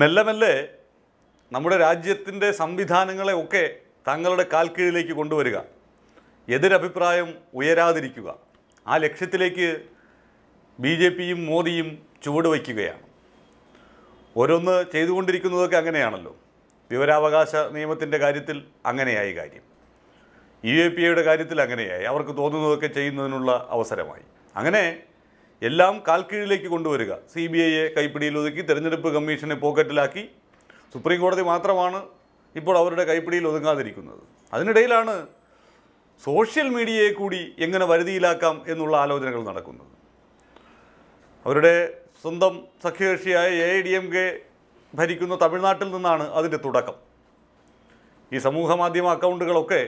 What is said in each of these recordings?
മെല്ലെ മെല്ലെ നമ്മുടെ രാജ്യത്തിൻ്റെ സംവിധാനങ്ങളെ ഒക്കെ തങ്ങളുടെ കാൽക്കീഴിലേക്ക് കൊണ്ടുവരിക എതിരഭിപ്രായം ഉയരാതിരിക്കുക ആ ലക്ഷ്യത്തിലേക്ക് ബി ജെ പിയും മോദിയും ചുവടുവയ്ക്കുകയാണ് ഓരോന്ന് ചെയ്തുകൊണ്ടിരിക്കുന്നതൊക്കെ അങ്ങനെയാണല്ലോ വിവരാവകാശ നിയമത്തിൻ്റെ കാര്യത്തിൽ അങ്ങനെയായി കാര്യം യു എ പി എയുടെ കാര്യത്തിൽ അങ്ങനെയായി അവർക്ക് തോന്നുന്നതൊക്കെ ചെയ്യുന്നതിനുള്ള അവസരമായി അങ്ങനെ എല്ലാം കാൽക്കീഴിലേക്ക് കൊണ്ടുവരിക സി ബി ഐയെ കൈപ്പിടിയിൽ ഒതുക്കി തെരഞ്ഞെടുപ്പ് കമ്മീഷനെ പോക്കറ്റിലാക്കി സുപ്രീം കോടതി മാത്രമാണ് ഇപ്പോൾ അവരുടെ കൈപ്പിടിയിൽ ഒതുങ്ങാതിരിക്കുന്നത് അതിനിടയിലാണ് സോഷ്യൽ മീഡിയയെ കൂടി എങ്ങനെ വരുതിയിലാക്കാം എന്നുള്ള ആലോചനകൾ നടക്കുന്നത് അവരുടെ സ്വന്തം സഖ്യകക്ഷിയായ A I D M K ഭരിക്കുന്ന തമിഴ്നാട്ടിൽ നിന്നാണ് അതിൻ്റെ തുടക്കം ഈ സമൂഹ മാധ്യമ അക്കൗണ്ടുകളൊക്കെ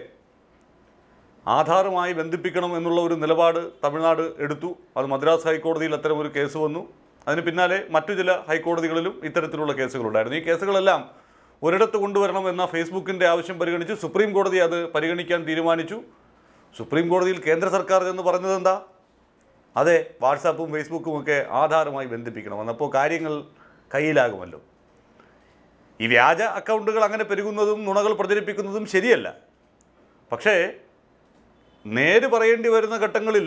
ആധാറുമായി ബന്ധിപ്പിക്കണം എന്നുള്ള ഒരു നിലപാട് തമിഴ്നാട് എടുത്തു അത് മദ്രാസ് ഹൈക്കോടതിയിൽ അത്തരമൊരു കേസ് വന്നു അതിന് പിന്നാലെ മറ്റു ചില ഹൈക്കോടതികളിലും ഇത്തരത്തിലുള്ള കേസുകളുണ്ടായിരുന്നു ഈ കേസുകളെല്ലാം ഒരിടത്ത് കൊണ്ടുവരണം എന്ന ഫേസ്ബുക്കിൻ്റെ ആവശ്യം പരിഗണിച്ച് സുപ്രീം കോടതി അത് പരിഗണിക്കാൻ തീരുമാനിച്ചു സുപ്രീം കോടതിയിൽ കേന്ദ്ര സർക്കാർ എന്ന് പറഞ്ഞത് എന്താ അതെ വാട്സാപ്പും ഫേസ്ബുക്കും ഒക്കെ ആധാറുമായി ബന്ധിപ്പിക്കണം എന്നപ്പോൾ കാര്യങ്ങൾ കയ്യിലാകുമല്ലോ ഈ വ്യാജ അക്കൗണ്ടുകൾ അങ്ങനെ പെരുകുന്നതും നുണകൾ പ്രചരിപ്പിക്കുന്നതും ശരിയല്ല പക്ഷേ നേര് പറയേണ്ടി വരുന്ന ഘട്ടങ്ങളിൽ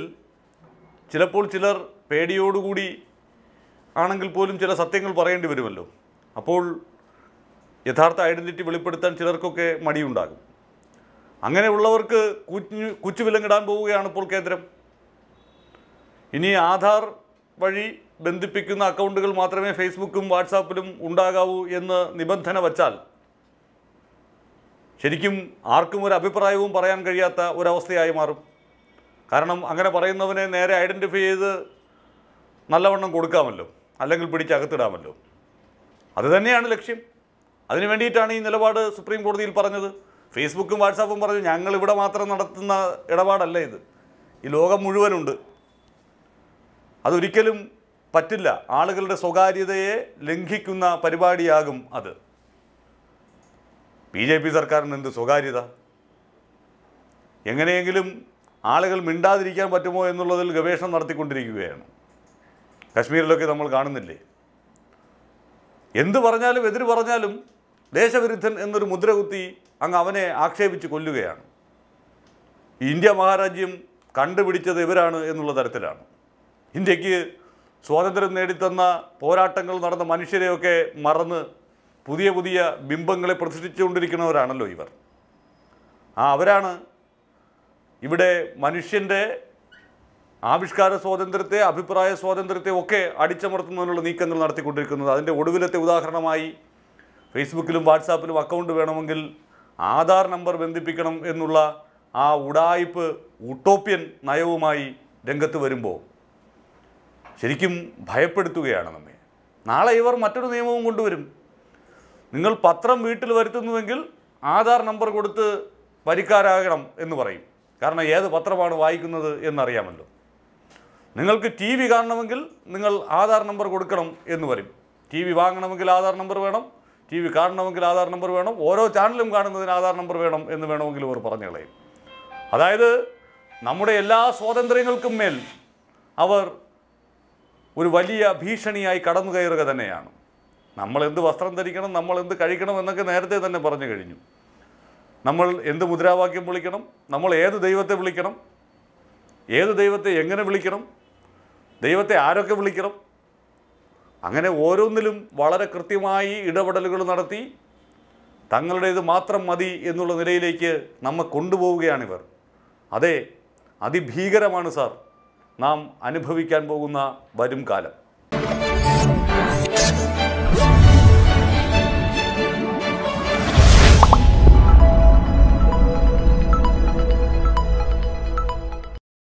ചിലപ്പോൾ ചിലർ പേടിയോടുകൂടി ആണെങ്കിൽ പോലും ചില സത്യങ്ങൾ പറയേണ്ടി വരുമല്ലോ അപ്പോൾ യഥാർത്ഥ ഐഡൻറ്റിറ്റി വെളിപ്പെടുത്താൻ ചിലർക്കൊക്കെ മടിയുണ്ടാകും അങ്ങനെയുള്ളവർക്ക് കുഞ്ഞു കുച്ചുവിലങ്ങിടാൻ പോവുകയാണ് ഇപ്പോൾ കേന്ദ്രം ഇനി ആധാർ വഴി ബന്ധിപ്പിക്കുന്ന അക്കൗണ്ടുകൾ മാത്രമേ ഫേസ്ബുക്കും വാട്സാപ്പിലും ഉണ്ടാകാവൂ എന്ന് നിബന്ധന വച്ചാൽ ശരിക്കും ആർക്കും ഒരു അഭിപ്രായവും പറയാൻ കഴിയാത്ത ഒരവസ്ഥയായി മാറും കാരണം അങ്ങനെ പറയുന്നവനെ നേരെ ഐഡൻറ്റിഫൈ ചെയ്ത് നല്ലവണ്ണം കൊടുക്കാമല്ലോ അല്ലെങ്കിൽ പിടിച്ചകത്തിടാമല്ലോ അത് തന്നെയാണ് ലക്ഷ്യം അതിന് വേണ്ടിയിട്ടാണ് ഈ നിലപാട് സുപ്രീം കോടതിയിൽ പറഞ്ഞത് ഫേസ്ബുക്കും വാട്സാപ്പും പറഞ്ഞു ഞങ്ങൾ ഇവിടെ മാത്രം നടത്തുന്ന ഇടപാടല്ല ഇത് ഈ ലോകം മുഴുവനുണ്ട് അതൊരിക്കലും പറ്റില്ല ആളുകളുടെ സ്വകാര്യതയെ ലംഘിക്കുന്ന പരിപാടിയാകും അത് ബി ജെ പി സർക്കാരിന് എന്ത് സ്വകാര്യത എങ്ങനെയെങ്കിലും ആളുകൾ മിണ്ടാതിരിക്കാൻ പറ്റുമോ എന്നുള്ളതിൽ ഗവേഷണം നടത്തിക്കൊണ്ടിരിക്കുകയാണ് കശ്മീരിലൊക്കെ നമ്മൾ കാണുന്നില്ലേ എന്ത് പറഞ്ഞാലും എതിര് പറഞ്ഞാലും ദേശവിരുദ്ധൻ എന്നൊരു മുദ്ര കുത്തി അങ്ങ് അവനെ ആക്ഷേപിച്ച് കൊല്ലുകയാണ് ഇന്ത്യ മഹാരാജ്യം കണ്ടുപിടിച്ചത് ഇവരാണ് എന്നുള്ള തരത്തിലാണ് ഇന്ത്യക്ക് സ്വാതന്ത്ര്യം നേടിത്തന്ന പോരാട്ടങ്ങൾ നടന്ന മനുഷ്യരെയൊക്കെ മറന്ന് പുതിയ പുതിയ ബിംബങ്ങളെ പ്രതിഷ്ഠിച്ചുകൊണ്ടിരിക്കുന്നവരാണല്ലോ ഇവർ ആ അവരാണ് ഇവിടെ മനുഷ്യൻ്റെ ആവിഷ്കാര സ്വാതന്ത്ര്യത്തെ അഭിപ്രായ സ്വാതന്ത്ര്യത്തെ ഒക്കെ അടിച്ചമർത്തുന്നതിനുള്ള നീക്കങ്ങൾ നടത്തിക്കൊണ്ടിരിക്കുന്നത് അതിൻ്റെ ഒടുവിലത്തെ ഉദാഹരണമായി ഫേസ്ബുക്കിലും വാട്സാപ്പിലും അക്കൗണ്ട് വേണമെങ്കിൽ ആധാർ നമ്പർ ബന്ധിപ്പിക്കണം എന്നുള്ള ആ ഉടായ്പ് ഉട്ടോപ്യൻ നയവുമായി രംഗത്ത് വരുമ്പോൾ ശരിക്കും ഭയപ്പെടുത്തുകയാണ് നമ്മെ നാളെ ഇവർ മറ്റൊരു നിയമവും കൊണ്ടുവരും നിങ്ങൾ പത്രം വീട്ടിൽ വരുത്തുന്നുവെങ്കിൽ ആധാർ നമ്പർ കൊടുത്ത് പരിക്കാരാകണം എന്ന് പറയും കാരണം ഏത് പത്രമാണ് വായിക്കുന്നത് എന്നറിയാമല്ലോ നിങ്ങൾക്ക് ടി വി കാണണമെങ്കിൽ നിങ്ങൾ ആധാർ നമ്പർ കൊടുക്കണം എന്ന് പറയും ടി വി വാങ്ങണമെങ്കിൽ ആധാർ നമ്പർ വേണം ടി വി കാണണമെങ്കിൽ ആധാർ നമ്പർ വേണം ഓരോ ചാനലും കാണുന്നതിന് ആധാർ നമ്പർ വേണം എന്ന് വേണമെങ്കിൽ ഇവർ പറഞ്ഞു കളയും അതായത് നമ്മുടെ എല്ലാ സ്വാതന്ത്ര്യങ്ങൾക്കും മേൽ അവർ ഒരു വലിയ ഭീഷണിയായി കടന്നു കയറുക തന്നെയാണ് നമ്മൾ എന്ത് വസ്ത്രം ധരിക്കണം നമ്മൾ എന്ത് കഴിക്കണം എന്നൊക്കെ നേരത്തെ തന്നെ പറഞ്ഞു കഴിഞ്ഞു നമ്മൾ എന്ത് മുദ്രാവാക്യം വിളിക്കണം നമ്മൾ ഏത് ദൈവത്തെ വിളിക്കണം ഏത് ദൈവത്തെ എങ്ങനെ വിളിക്കണം ദൈവത്തെ ആരൊക്കെ വിളിക്കണം അങ്ങനെ ഓരോന്നിലും വളരെ കൃത്യമായി ഇടപെടലുകൾ നടത്തി തങ്ങളുടേത് മാത്രം മതി എന്നുള്ള നിലയിലേക്ക് നമ്മെ കൊണ്ടുപോവുകയാണിവർ അതെ അതിഭീകരമാണ് സാർ നാം അനുഭവിക്കാൻ പോകുന്ന വരും കാലം